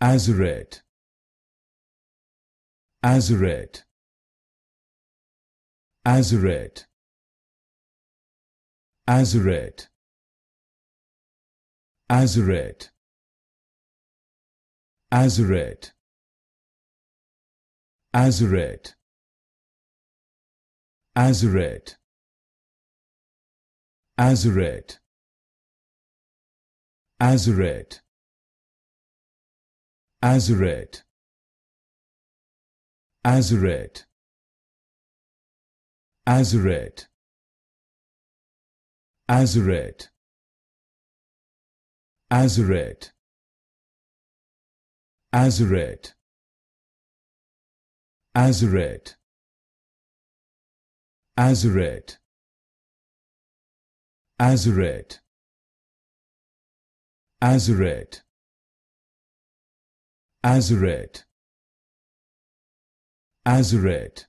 as read as read as read as read as read as Azeret Azeret Azeret Azeret Azeret Azeret Azeret Azeret Azeret Azeret Azuret Azuret